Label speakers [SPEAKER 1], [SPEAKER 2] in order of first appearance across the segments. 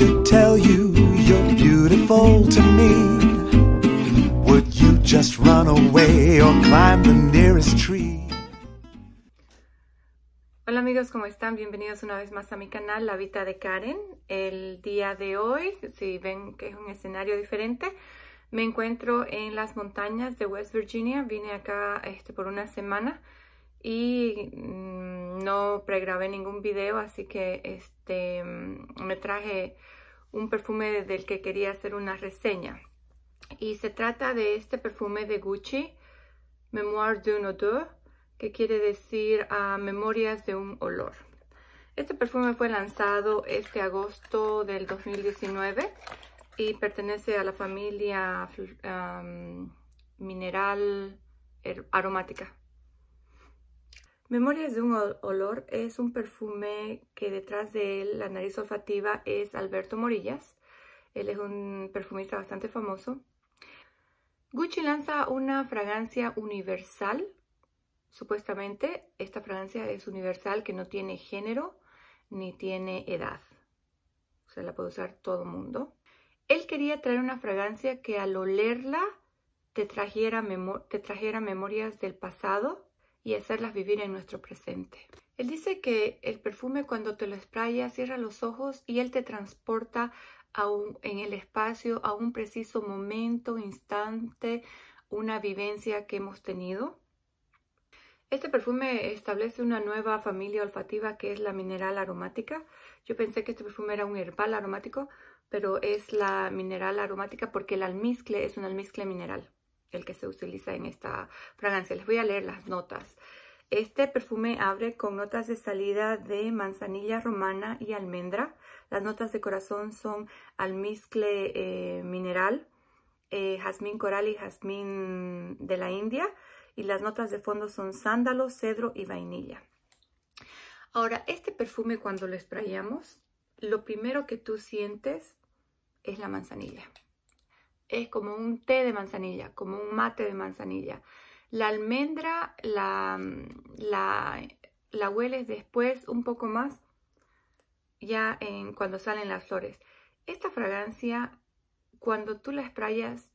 [SPEAKER 1] Hola amigos, ¿cómo están? Bienvenidos una vez más a mi canal La Vida de Karen. El día de hoy, si ven que es un escenario diferente, me encuentro en las montañas de West Virginia. Vine acá este, por una semana y mm, no pregrabé ningún video, así que este, mm, me traje un perfume del que quería hacer una reseña. Y se trata de este perfume de Gucci, Memoir d'un odeur, que quiere decir ah, Memorias de un olor. Este perfume fue lanzado este agosto del 2019 y pertenece a la familia ah, mm, mineral er, aromática. Memorias de un olor es un perfume que detrás de él, la nariz olfativa es Alberto Morillas. Él es un perfumista bastante famoso. Gucci lanza una fragancia universal, supuestamente. Esta fragancia es universal que no tiene género ni tiene edad. O sea, la puede usar todo el mundo. Él quería traer una fragancia que al olerla te te trajera memorias del pasado y hacerlas vivir en nuestro presente. Él dice que el perfume cuando te lo sprayas cierra los ojos y él te transporta en el espacio a un preciso momento, instante, una vivencia que hemos tenido. Este perfume establece una nueva familia olfativa que es la mineral aromática. Yo pensé que este perfume era un herbal aromático, pero es la mineral aromática porque el almizcle es un almizcle mineral el que se utiliza en esta fragancia. Les voy a leer las notas. Este perfume abre con notas de salida de manzanilla romana y almendra. Las notas de corazón son almizcle eh, mineral, eh, jazmín coral y jazmín de la India. Y las notas de fondo son sándalo, cedro y vainilla. Ahora, este perfume cuando lo sprayamos, lo primero que tú sientes es la manzanilla es como un té de manzanilla, como un mate de manzanilla. La almendra mm, la, la, hueles después un poco más, ya en, cuando salen las flores. Esta fragancia, cuando tú la sprayas,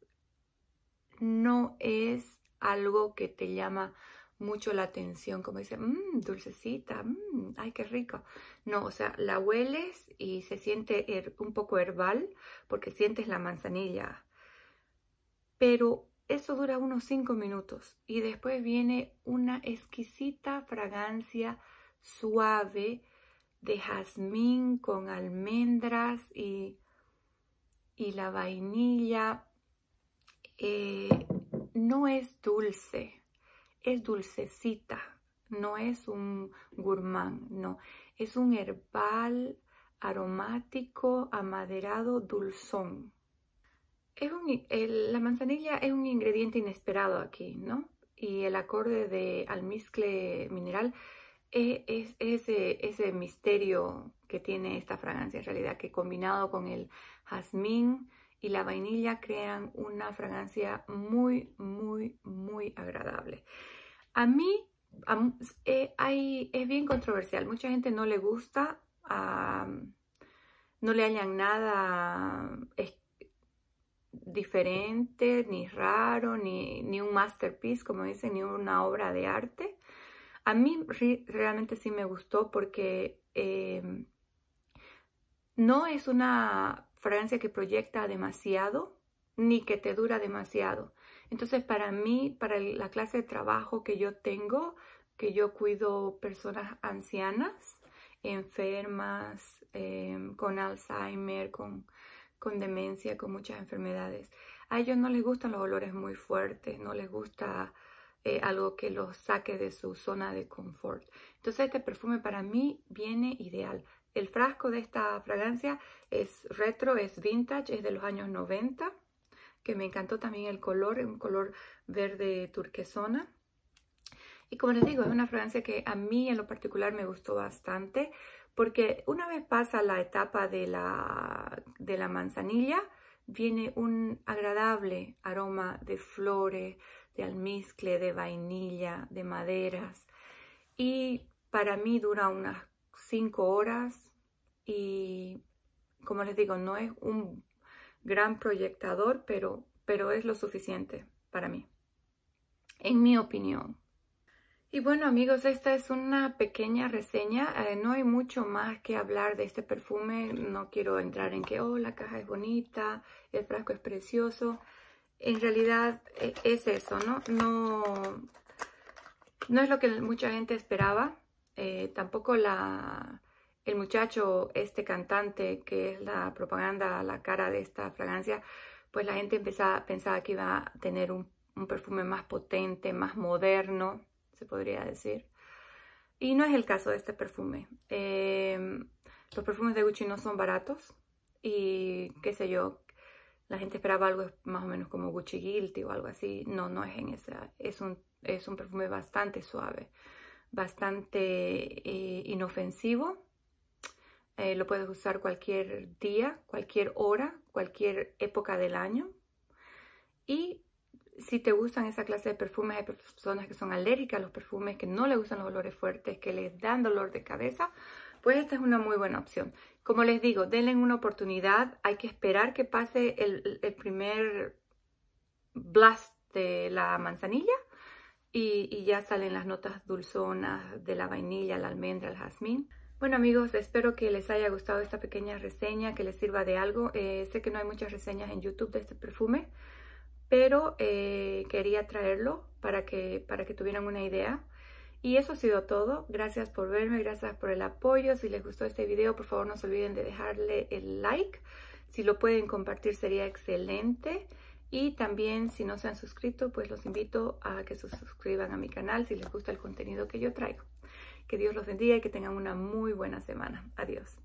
[SPEAKER 1] no es algo que te llama mucho la atención, como dice, mm, dulcecita, mm, ay, qué rico. No, o sea, la hueles y se siente un poco herbal porque sientes la manzanilla pero eso dura unos 5 minutos y después viene una exquisita fragancia suave de jazmín con almendras y, la vainilla. Eh, no es dulce, es dulcecita, no es un gourmand, no, es un herbal aromático, amaderado, dulzón es la manzanilla es un ingrediente inesperado aquí, ¿no? Y el acorde de almizcle mineral e, es, ese, misterio que tiene esta fragancia, en realidad, que combinado con el jazmín y la vainilla crean una fragancia muy, muy, muy agradable. A mí eh, es bien controversial, mucha gente no le gusta, no le hallan nada diferente, ni raro, ni, ni un masterpiece, como dicen, ni una obra de arte. A mí realmente sí me gustó porque em, no es una fragancia que proyecta demasiado ni que te dura demasiado. Entonces para mí, para la clase de trabajo que yo tengo, que yo cuido personas ancianas, enfermas, em, con Alzheimer, con con demencia, con muchas enfermedades. A ellos no les gustan los olores muy fuertes, no les gusta eh, algo que los saque de su zona de confort. Entonces este perfume para mí viene ideal. El frasco de esta fragancia es retro, es vintage, es de los años 90, que me encantó también el color, un color verde turquesona. Y como les digo, es una fragancia que a mí en lo particular me gustó bastante porque una vez pasa la etapa de la, manzanilla, viene un agradable aroma de flores, de almizcle, de vainilla, de maderas. Y para mí dura unas cinco horas y como les digo, no es un gran proyectador, pero es lo suficiente para mí, en mi opinión. Y bueno amigos, esta es una pequeña reseña, eh, no hay mucho más que hablar de este perfume, no quiero entrar en que, oh, la caja es bonita, el frasco es precioso, en realidad eh, es eso, ¿no? No, no es lo que mucha gente esperaba, eh, tampoco la, el muchacho, este cantante que es la propaganda, la cara de esta fragancia, pues la gente pensaba que iba a tener un perfume más potente, más moderno, se podría decir. Y no es el caso de este perfume. Eh, los perfumes de Gucci no son baratos y qué sé yo, la gente esperaba algo más o menos como Gucci Guilty o algo así. No, no es en esa. Es un, es un perfume bastante suave, bastante eh, inofensivo. Eh, lo puedes usar cualquier día, cualquier hora, cualquier época del año. Y si te gustan esa clase de perfumes, hay personas que son alérgicas a los perfumes, que no les gustan los olores fuertes, que les dan dolor de cabeza, pues esta es una muy buena opción. Como les digo, denle una oportunidad, hay que esperar que pase el, primer blast de la manzanilla y, ya salen las notas dulzonas de la vainilla, la almendra, el jazmín. Bueno amigos, espero que les haya gustado esta pequeña reseña, que les sirva de algo. Eh, sé que no hay muchas reseñas en YouTube de este perfume, pero eh, quería traerlo para que, para que tuvieran una idea. Y eso ha sido todo. Gracias por verme, gracias por el apoyo. Si les gustó este video, por favor no se olviden de dejarle el like. Si lo pueden compartir sería excelente. Y también si no se han suscrito, pues los invito a que se suscriban a mi canal si les gusta el contenido que yo traigo. Que Dios los bendiga y que tengan una muy buena semana. Adiós.